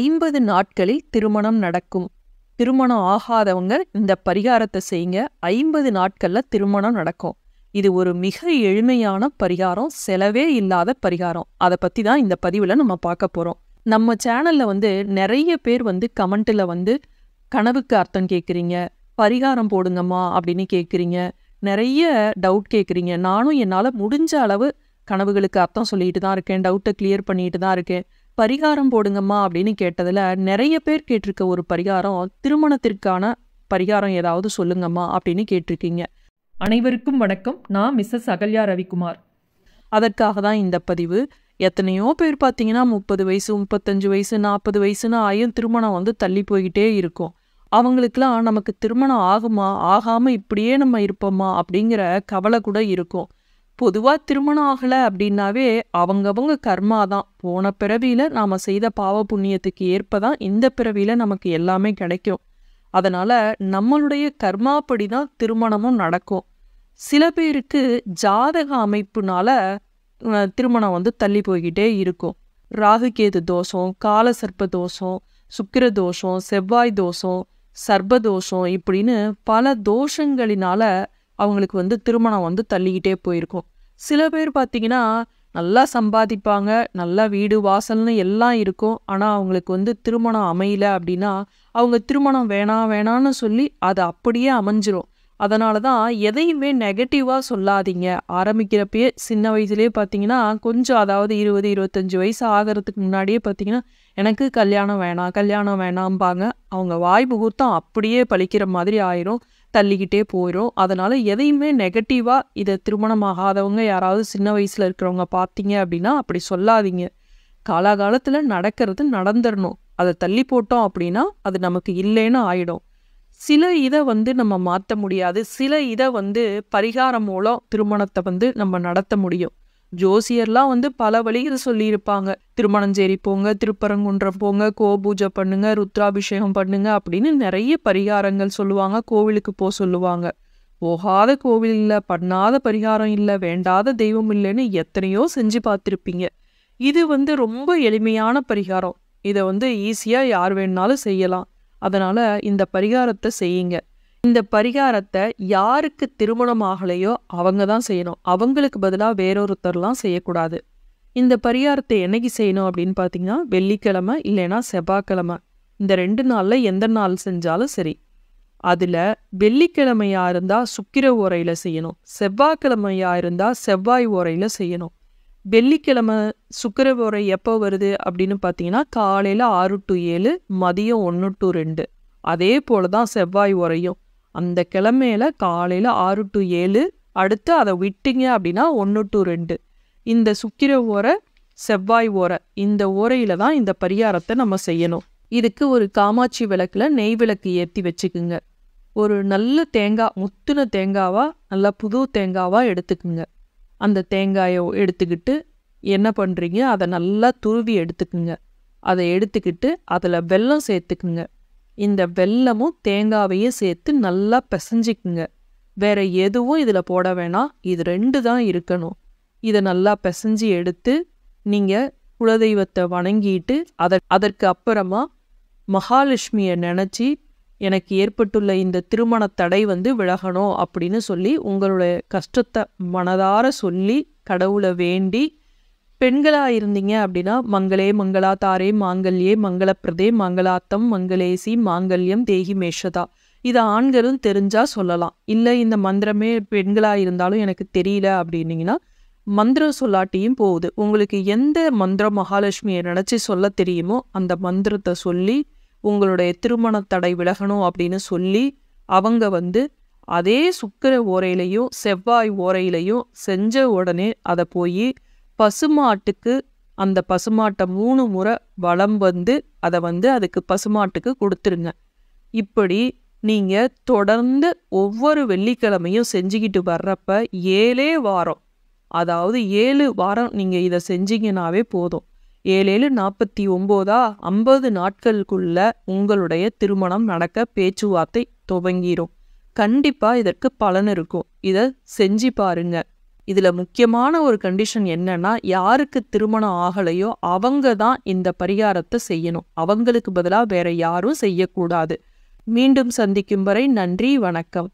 ஐம்பது நாட்களில் திருமணம் நடக்கும் திருமணம் ஆகாதவங்க இந்த பரிகாரத்தை செய்யுங்க ஐம்பது நாட்களில் திருமணம் நடக்கும் இது ஒரு மிக எளிமையான பரிகாரம் செலவே இல்லாத பரிகாரம் அதை பற்றி தான் இந்த பதிவில் நம்ம பார்க்க போகிறோம் நம்ம சேனலில் வந்து நிறைய பேர் வந்து கமெண்ட்டில் வந்து கனவுக்கு அர்த்தம் கேட்குறீங்க பரிகாரம் போடுங்கம்மா அப்படின்னு கேட்குறீங்க நிறைய டவுட் கேட்குறீங்க நானும் என்னால் முடிஞ்ச அளவு கனவுகளுக்கு அர்த்தம் சொல்லிட்டு தான் இருக்கேன் டவுட்டை கிளியர் பண்ணிட்டு தான் இருக்கேன் பரிகாரம் போடுங்கம்மா அப்படின்னு கேட்டதில் நிறைய பேர் கேட்டிருக்க ஒரு பரிகாரம் திருமணத்திற்கான பரிகாரம் ஏதாவது சொல்லுங்கம்மா அப்படின்னு கேட்டிருக்கீங்க அனைவருக்கும் வணக்கம் நான் மிஸ்ஸஸ் அகல்யா ரவிக்குமார் அதற்காக தான் இந்த பதிவு எத்தனையோ பேர் பார்த்தீங்கன்னா முப்பது வயசு முப்பத்தஞ்சு வயசு நாற்பது வயசுன்னு ஆயும் திருமணம் வந்து தள்ளி போய்கிட்டே இருக்கும் அவங்களுக்கெல்லாம் நமக்கு திருமணம் ஆகுமா ஆகாமல் இப்படியே நம்ம இருப்போமா அப்படிங்கிற கவலை கூட இருக்கும் பொதுவாக திருமணம் ஆகலை அப்படின்னாவே அவங்கவங்க கர்மா தான் போன பிறவியில் நாம் செய்த பாவ புண்ணியத்துக்கு ஏற்ப தான் இந்த பிறவியில் நமக்கு எல்லாமே கிடைக்கும் அதனால் நம்மளுடைய கர்மாப்படி தான் திருமணமும் நடக்கும் சில பேருக்கு ஜாதக அமைப்புனால திருமணம் வந்து தள்ளி போய்கிட்டே இருக்கும் ராகுகேது தோஷம் காலசர்ப்ப தோஷம் சுக்கிர தோஷம் செவ்வாய் தோஷம் சர்பதோஷம் இப்படின்னு பல தோஷங்களினால அவங்களுக்கு வந்து திருமணம் வந்து தள்ளிக்கிட்டே போயிருக்கும் சில பேர் பார்த்திங்கன்னா நல்லா சம்பாதிப்பாங்க நல்லா வீடு வாசல்னு எல்லாம் இருக்கும் ஆனால் அவங்களுக்கு வந்து திருமணம் அமையல அப்படின்னா அவங்க திருமணம் வேணாம் வேணான்னு சொல்லி அது அப்படியே அமைஞ்சிரும் அதனால தான் எதையுமே நெகட்டிவாக சொல்லாதீங்க ஆரம்பிக்கிறப்பயே சின்ன வயசுலேயே பார்த்தீங்கன்னா கொஞ்சம் அதாவது இருபது இருபத்தஞ்சி வயசு ஆகிறதுக்கு முன்னாடியே பார்த்தீங்கன்னா எனக்கு கல்யாணம் வேணாம் கல்யாணம் வேணாம்பாங்க அவங்க வாய் முகூர்த்தம் அப்படியே பழிக்கிற மாதிரி ஆயிரும் தள்ளிக்கிட்டே போயிடும் அதனால் எதையுமே நெகட்டிவாக இதை திருமணமாகாதவங்க யாராவது சின்ன வயசில் இருக்கிறவங்க பார்த்தீங்க அப்படின்னா அப்படி சொல்லாதீங்க காலாகாலத்தில் நடக்கிறது நடந்துடணும் அதை தள்ளி போட்டோம் அப்படின்னா அது நமக்கு இல்லைன்னு ஆயிடும் சில இதை வந்து நம்ம மாற்ற முடியாது சில இதை வந்து பரிகாரம் மூலம் திருமணத்தை வந்து நம்ம நடத்த முடியும் ஜோசியர்லாம் வந்து பல வழியில் சொல்லியிருப்பாங்க திருமணஞ்சேரி போங்க திருப்பரங்குன்றம் போங்க கோ பூஜை பண்ணுங்க ருத்ராபிஷேகம் பண்ணுங்க அப்படின்னு நிறைய பரிகாரங்கள் சொல்லுவாங்க கோவிலுக்கு போக சொல்லுவாங்க போகாத கோவில் இல்லை பண்ணாத பரிகாரம் இல்லை வேண்டாத தெய்வம் இல்லைன்னு எத்தனையோ செஞ்சு பார்த்துருப்பீங்க இது வந்து ரொம்ப எளிமையான பரிகாரம் இதை வந்து ஈஸியாக யார் வேணுனாலும் செய்யலாம் அதனால் இந்த பரிகாரத்தை செய்யுங்க இந்த பரிகாரத்தை யாருக்கு திருமணம் ஆகலையோ அவங்க தான் செய்யணும் அவங்களுக்கு பதிலாக வேறொருத்தர்லாம் செய்யக்கூடாது இந்த பரிகாரத்தை என்னைக்கு செய்யணும் அப்படின்னு பார்த்தீங்கன்னா வெள்ளிக்கிழமை இல்லைன்னா செவ்வாய்க்கிழமை இந்த ரெண்டு நாளில் எந்த நாள் செஞ்சாலும் சரி அதில் வெள்ளிக்கிழமையாக இருந்தால் சுக்கிர ஓரையில் செய்யணும் செவ்வாய்க்கிழமையாக இருந்தால் செவ்வாய் ஓரையில் செய்யணும் வெள்ளிக்கிழமை சுக்கிர ஓரை எப்போ வருது அப்படின்னு பார்த்தீங்கன்னா காலையில் ஆறு டு ஏழு மதியம் ஒன்று டு ரெண்டு அதே போல தான் செவ்வாய் உரையும் அந்த கிழமையில காலையில் ஆறு டு ஏழு அடுத்து அதை விட்டீங்க அப்படின்னா ஒன்று டு ரெண்டு இந்த சுக்கிர ஓரை செவ்வாய் ஓரை இந்த ஓரையில் தான் இந்த பரிகாரத்தை நம்ம செய்யணும் இதுக்கு ஒரு காமாட்சி விளக்கில் நெய் விளக்கு ஏற்றி வச்சுக்குங்க ஒரு நல்ல தேங்காய் முத்துன தேங்காவாக நல்லா புது தேங்காவாக எடுத்துக்குங்க அந்த தேங்காயை எடுத்துக்கிட்டு என்ன பண்ணுறீங்க அதை நல்லா துருவி எடுத்துக்குங்க அதை எடுத்துக்கிட்டு அதில் வெல்லம் சேர்த்துக்குங்க இந்த வெல்லமும் தேங்காவையும் சேர்த்து நல்லா பிசைஞ்சிக்குங்க வேற எதுவும் இதில் போட வேணாம் இது ரெண்டு தான் இருக்கணும் இதை நல்லா பிசைஞ்சு எடுத்து நீங்கள் குலதெய்வத்தை வணங்கிட்டு அதற் அதற்கு அப்புறமா மகாலட்சுமியை நினச்சி எனக்கு ஏற்பட்டுள்ள இந்த திருமண தடை வந்து விலகணும் அப்படின்னு சொல்லி உங்களுடைய கஷ்டத்தை மனதார சொல்லி கடவுளை வேண்டி பெண்களாக இருந்தீங்க அப்படின்னா மங்களே மங்களா தாரே மாங்கல்யே மங்களப்பிரதே மங்களாத்தம் மங்களேசி மாங்கல்யம் தேகி மேஷதா இதை ஆண்களும் தெரிஞ்சால் சொல்லலாம் இல்லை இந்த மந்திரமே பெண்களாக இருந்தாலும் எனக்கு தெரியல அப்படின்னீங்கன்னா மந்திர சொல்லாட்டியும் போகுது உங்களுக்கு எந்த மந்திரம் மகாலட்சுமியை நினச்சி சொல்ல தெரியுமோ அந்த மந்திரத்தை சொல்லி உங்களுடைய திருமண தடை விலகணும் அப்படின்னு சொல்லி அவங்க வந்து அதே சுக்கர ஓரையிலையும் செவ்வாய் ஓரையிலையும் செஞ்ச உடனே அதை போய் பசுமாட்டுக்கு அந்த பசுமாட்டை மூணு முறை வளம் வந்து அதை வந்து அதுக்கு பசுமாட்டுக்கு கொடுத்துருங்க இப்படி நீங்கள் தொடர்ந்து ஒவ்வொரு வெள்ளிக்கிழமையும் செஞ்சுக்கிட்டு வர்றப்ப ஏழே வாரம் அதாவது ஏழு வாரம் நீங்கள் இதை செஞ்சீங்கன்னாவே போதும் ஏழேழு நாற்பத்தி ஒம்போதா ஐம்பது நாட்களுக்குள்ள உங்களுடைய திருமணம் நடக்க பேச்சுவார்த்தை துவங்கிடும் கண்டிப்பாக இதற்கு பலன் இருக்கும் இதை செஞ்சு பாருங்கள் இதில் முக்கியமான ஒரு கண்டிஷன் என்னன்னா யாருக்கு திருமணம் ஆகலையோ அவங்க தான் இந்த பரிகாரத்தை செய்யணும் அவங்களுக்கு பதிலாக வேற யாரும் செய்யக்கூடாது மீண்டும் சந்திக்கும் வரை நன்றி வணக்கம்